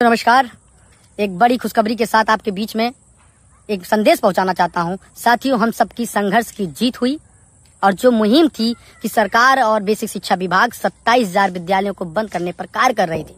तो नमस्कार एक बड़ी खुशखबरी के साथ आपके बीच में एक संदेश पहुंचाना चाहता हूं साथियों हम सबकी संघर्ष की जीत हुई और जो मुहिम थी कि सरकार और बेसिक शिक्षा विभाग सत्ताईस हजार विद्यालयों को बंद करने पर कार्य कर रही थी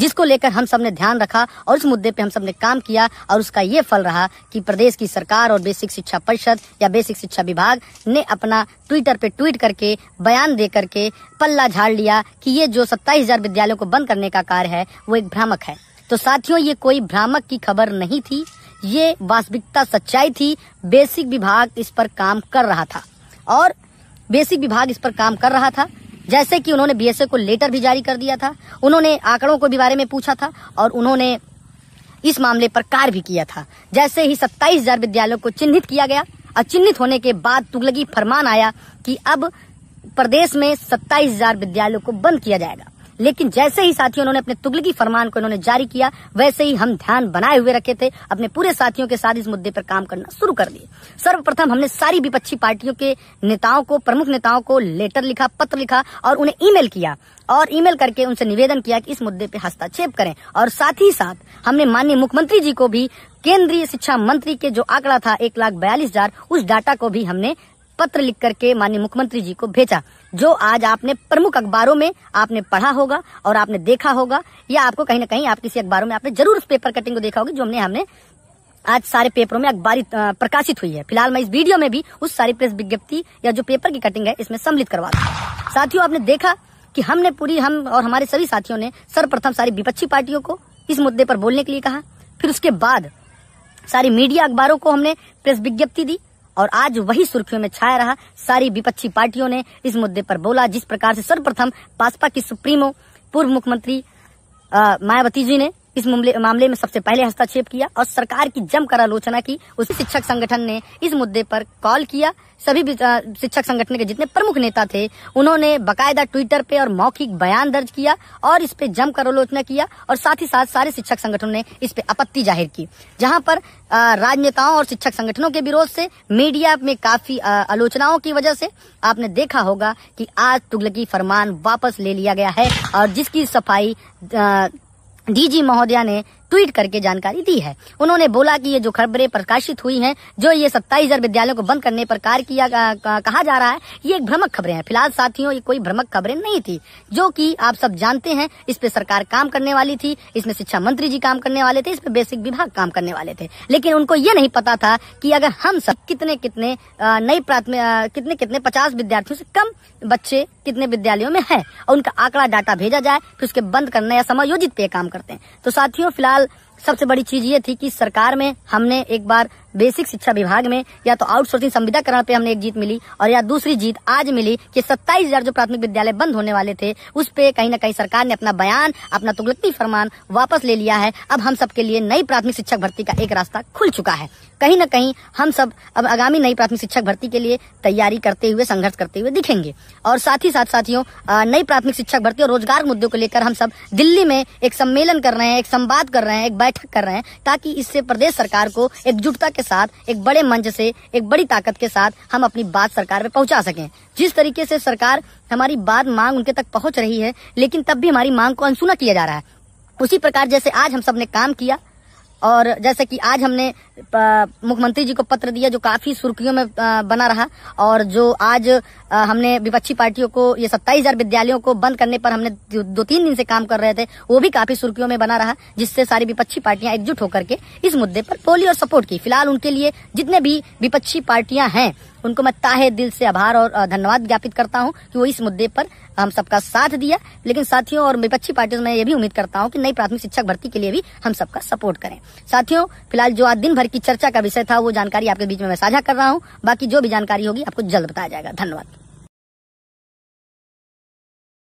जिसको लेकर हम सब ने ध्यान रखा और उस मुद्दे पे हम सब ने काम किया और उसका ये फल रहा कि प्रदेश की सरकार और बेसिक शिक्षा परिषद या बेसिक शिक्षा विभाग ने अपना ट्विटर पे ट्वीट करके बयान दे करके पल्ला झाड़ लिया कि ये जो सत्ताईस हजार विद्यालयों को बंद करने का कार्य है वो एक भ्रामक है तो साथियों ये कोई भ्रामक की खबर नहीं थी ये वास्तविकता सच्चाई थी बेसिक विभाग इस पर काम कर रहा था और बेसिक विभाग इस पर काम कर रहा था जैसे कि उन्होंने बीएसए को लेटर भी जारी कर दिया था उन्होंने आंकड़ों को भी बारे में पूछा था और उन्होंने इस मामले पर कार्य भी किया था जैसे ही सत्ताईस हजार विद्यालयों को चिन्हित किया गया और चिन्हित होने के बाद तुगलगी फरमान आया कि अब प्रदेश में सत्ताईस हजार विद्यालयों को बंद किया जाएगा लेकिन जैसे ही साथियों उन्होंने अपने तुगलकी फरमान को इन्होंने जारी किया वैसे ही हम ध्यान बनाए हुए रखे थे अपने पूरे साथियों के साथ इस मुद्दे पर काम करना शुरू कर दिए सर्वप्रथम हमने सारी विपक्षी पार्टियों के नेताओं को प्रमुख नेताओं को लेटर लिखा पत्र लिखा और उन्हें ईमेल किया और ईमेल करके उनसे निवेदन किया कि इस मुद्दे पे हस्ताक्षेप करें और साथ ही साथ हमने माननीय मुख्यमंत्री जी को भी केंद्रीय शिक्षा मंत्री के जो आंकड़ा था एक लाख बयालीस हजार उस डाटा को भी हमने पत्र लिख करके माननीय मुख्यमंत्री जी को भेजा जो आज आपने प्रमुख अखबारों में आपने पढ़ा होगा और आपने देखा होगा या आपको कहीं ना कहीं आप किसी अखबारों में आपने जरूर उस पेपर कटिंग को देखा होगा जो हमने हमने आज सारे पेपरों में अखबारी प्रकाशित हुई है फिलहाल मैं इस वीडियो में भी उस सारी प्रेस विज्ञप्ति या जो पेपर की कटिंग है इसमें सम्मिलित करवा दूँ साथियों आपने देखा कि हमने पूरी हम और हमारे सभी साथियों ने सर्वप्रथम सारी विपक्षी पार्टियों को इस मुद्दे पर बोलने के लिए कहा फिर उसके बाद सारी मीडिया अखबारों को हमने प्रेस विज्ञप्ति दी और आज वही सुर्खियों में छाया रहा सारी विपक्षी पार्टियों ने इस मुद्दे पर बोला जिस प्रकार से सर्वप्रथम भाजपा की सुप्रीमो पूर्व मुख्यमंत्री मायावती जी ने इस मामले में सबसे पहले हस्तक्षेप किया और सरकार की जमकर आलोचना की उसी शिक्षक संगठन ने इस मुद्दे पर कॉल किया सभी शिक्षक संगठन के जितने प्रमुख नेता थे उन्होंने बकायदा ट्विटर पे और मौखिक बयान दर्ज किया और इस पे जमकर आलोचना किया और साथ ही साथ सारे शिक्षक संगठनों ने इस पे आपत्ति जाहिर की जहां पर राजनेताओं और शिक्षक संगठनों के विरोध से मीडिया में काफी आलोचनाओं की वजह से आपने देखा होगा कि आज तुगलकी फरमान वापस ले लिया गया है और जिसकी सफाई डीजी महोदया ने ट्वीट करके जानकारी दी है उन्होंने बोला कि ये जो खबरें प्रकाशित हुई हैं जो ये सत्ताईस हजार विद्यालयों को बंद करने पर कार्य किया कहा जा रहा है ये एक भ्रमक खबरें हैं फिलहाल साथियों ये कोई भ्रमक खबरें नहीं थी जो कि आप सब जानते हैं इस पे सरकार काम करने वाली थी इसमें शिक्षा मंत्री जी काम करने वाले थे इस पे बेसिक विभाग काम करने वाले थे लेकिन उनको ये नहीं पता था कि अगर हम सब कितने कितने नई प्राथमिक कितने कितने पचास विद्यार्थियों से कम बच्चे कितने विद्यालयों में है और उनका आंकड़ा डाटा भेजा जाए फिर उसके बंद करने या समायोजित पे काम करते हैं तो साथियों फिलहाल Central सबसे बड़ी चीज ये थी कि सरकार में हमने एक बार बेसिक शिक्षा विभाग में या तो आउटसोर्सिंग संविदाकरण पे हमने एक जीत मिली और या दूसरी जीत आज मिली कि सत्ताईस हजार जो प्राथमिक विद्यालय बंद होने वाले थे उस पे कहीं ना कहीं सरकार ने अपना बयान अपना तुगलती फरमान वापस ले लिया है अब हम सबके लिए नई प्राथमिक शिक्षक भर्ती का एक रास्ता खुल चुका है कहीं ना कहीं हम सब अब आगामी नई प्राथमिक शिक्षक भर्ती के लिए तैयारी करते हुए संघर्ष करते हुए दिखेंगे और साथ ही साथ साथियों नई प्राथमिक शिक्षक भर्ती और रोजगार मुद्दों को लेकर हम सब दिल्ली में एक सम्मेलन कर रहे हैं एक संवाद कर रहे हैं एक बैठक कर रहे हैं ताकि इससे प्रदेश सरकार को एकजुटता के साथ एक बड़े मंच से एक बड़ी ताकत के साथ हम अपनी बात सरकार में पहुंचा सकें जिस तरीके से सरकार हमारी बात मांग उनके तक पहुंच रही है लेकिन तब भी हमारी मांग को अनसुना किया जा रहा है उसी प्रकार जैसे आज हम सब ने काम किया और जैसे कि आज हमने मुख्यमंत्री जी को पत्र दिया जो काफी सुर्खियों में बना रहा और जो आज हमने विपक्षी पार्टियों को ये सत्ताईस हजार विद्यालयों को बंद करने पर हमने दो तीन दिन से काम कर रहे थे वो भी काफी सुर्खियों में बना रहा जिससे सारी विपक्षी पार्टियां एकजुट होकर के इस मुद्दे पर बोली और सपोर्ट की फिलहाल उनके लिए जितने भी विपक्षी पार्टियां हैं उनको मैं ताहे दिल से आभार और धन्यवाद ज्ञापित करता हूँ कि वो इस मुद्दे पर हम सबका साथ दिया लेकिन साथियों और विपक्षी पार्टियों में यह ये भी उम्मीद करता हूँ कि नई प्राथमिक शिक्षक भर्ती के लिए भी हम सबका सपोर्ट करें साथियों फिलहाल जो आज दिन भर की चर्चा का विषय था वो जानकारी आपके बीच में मैं साझा कर रहा हूँ बाकी जो भी जानकारी होगी आपको जल्द बताया जाएगा धन्यवाद